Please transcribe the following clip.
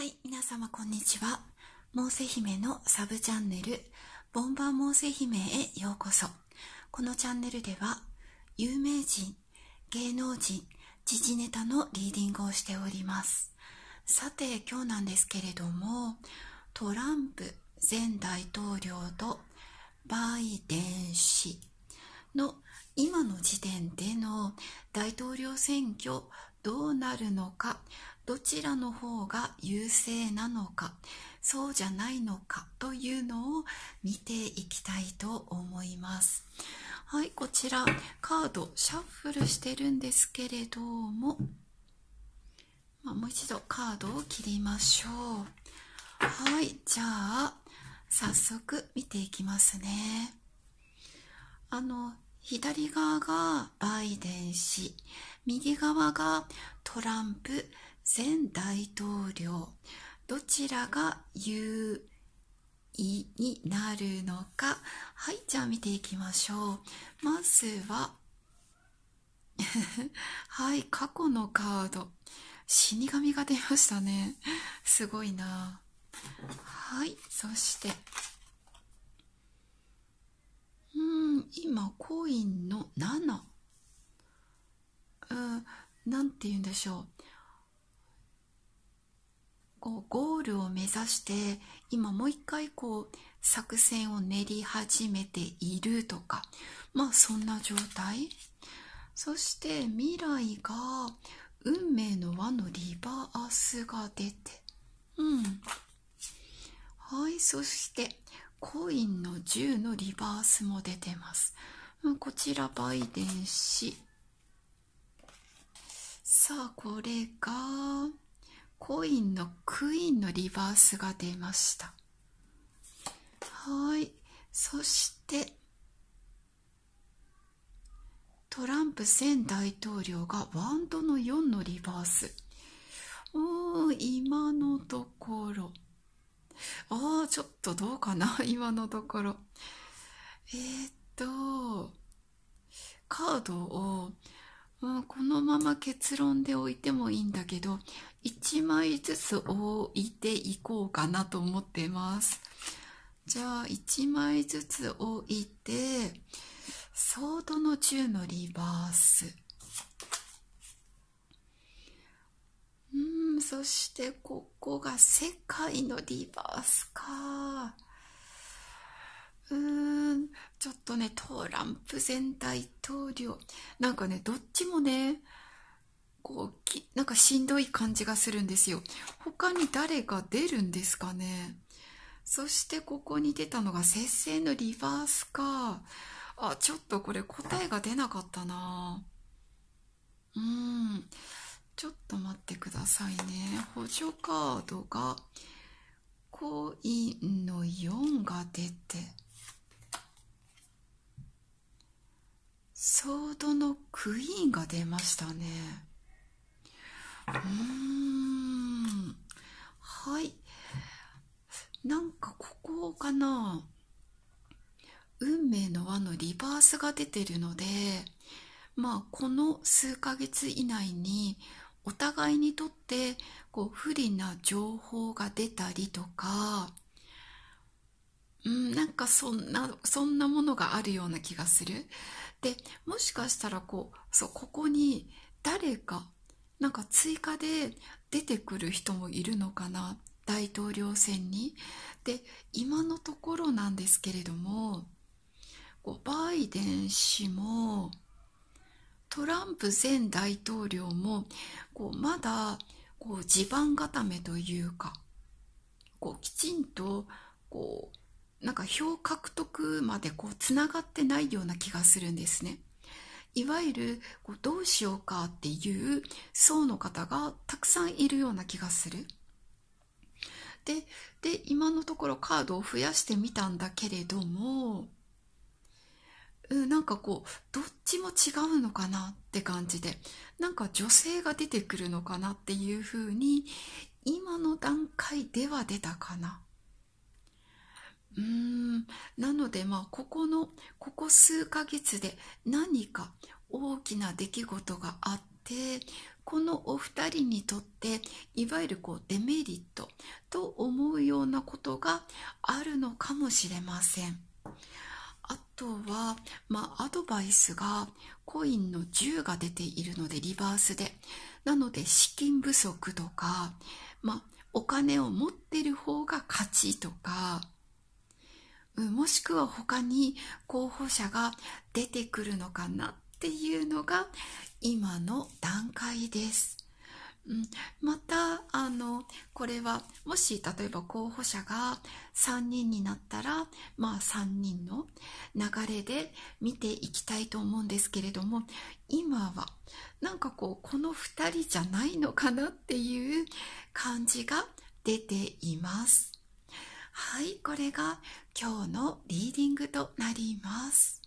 はい皆様こんにちはモーセ姫のサブチャンネル「ボンバーモーセ姫」へようこそこのチャンネルでは有名人芸能人時事ネタのリーディングをしておりますさて今日なんですけれどもトランプ前大統領とバイデン氏の今の時点での大統領選挙どうなるのかどちらの方が優勢なのかそうじゃないのかというのを見ていきたいと思いますはいこちらカードシャッフルしてるんですけれども、まもう一度カードを切りましょうはいじゃあ早速見ていきますねあの左側がバイデン氏右側がトランプ前大統領どちらが優位になるのかはいじゃあ見ていきましょうまずは はい過去のカード死神が出ましたねすごいなはいそしてうん今コインの7何て言うんでしょうこうゴールを目指して今もう一回こう作戦を練り始めているとかまあそんな状態そして未来が運命の輪のリバースが出てうんはいそしてコインの10のリバースも出てます、こちらバイデン氏さあこれがコインのクイーンのリバースが出ましたはいそしてトランプ前大統領がワンドの4のリバースおお今のところああちょっとどうかな 今のところえー、っとカードをもうこのまま結論で置いてもいいんだけど1枚ずつ置いていこうかなと思ってますじゃあ1枚ずつ置いてソードの10のリバースうんそしてここが世界のリバースかうーん、ちょっとね、トランプ前大統領、なんかね、どっちもね、こうき、なんかしんどい感じがするんですよ。他に誰が出るんですかね。そしてここに出たのが、接戦のリバースか。あ、ちょっとこれ答えが出なかったなうん。ちょっと待ってくださいね。補助カードが、コインの4が出て。ソードのクイーンが出ましたねうーんはいなんかここかな運命の輪のリバースが出てるのでまあこの数ヶ月以内にお互いにとってこう不利な情報が出たりとかうん、なんかそんな、そんなものがあるような気がする。で、もしかしたらこう、そう、ここに誰か、なんか追加で出てくる人もいるのかな。大統領選に。で、今のところなんですけれども、こうバイデン氏も、トランプ前大統領も、こうまだこう地盤固めというか、こうきちんとこうなんか票獲得までこうつながってないような気がするんですね。いわゆるこうどうしようかっていう層の方がたくさんいるような気がする。でで今のところカードを増やしてみたんだけれども、うん、なんかこうどっちも違うのかなって感じでなんか女性が出てくるのかなっていうふうに今の段階では出たかな。のでまあここのここ数ヶ月で何か大きな出来事があってこのお二人にとっていわゆるこうデメリットと思うようなことがあるのかもしれません。あとは、まあ、アドバイスがコインの10が出ているのでリバースでなので資金不足とか、まあ、お金を持ってる方が勝ちとかもしくは他に候補者が出てくるのかなっていうのが今の段階です。うん、またあのこれはもし例えば候補者が3人になったらまあ3人の流れで見ていきたいと思うんですけれども今はなんかこうこの2人じゃないのかなっていう感じが出ています。はい、これが今日のリーディングとなります。